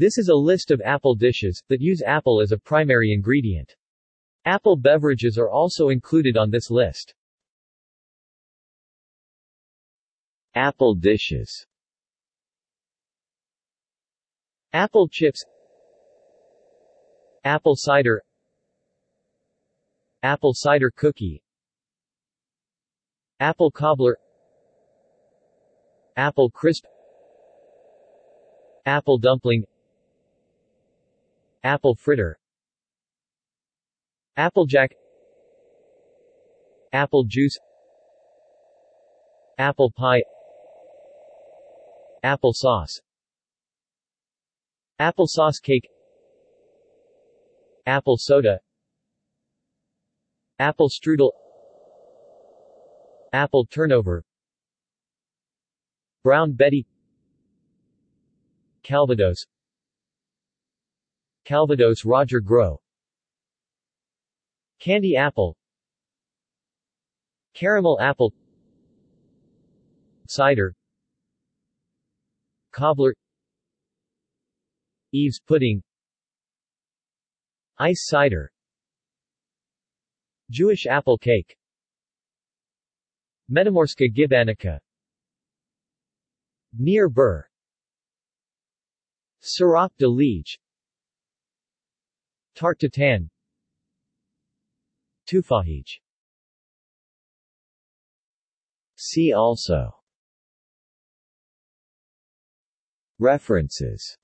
This is a list of apple dishes, that use apple as a primary ingredient. Apple beverages are also included on this list. Apple dishes Apple chips Apple cider Apple cider cookie Apple cobbler Apple crisp Apple dumpling Apple fritter Applejack Apple juice Apple pie Apple sauce Apple sauce cake Apple soda Apple strudel Apple turnover Brown Betty Calvados Calvados Roger Grow Candy apple Caramel apple Cider Cobbler Eve's pudding Ice cider Jewish apple cake Metamorska gibanica Near Burr Sirop de Liege Tart tan Tufahij See also References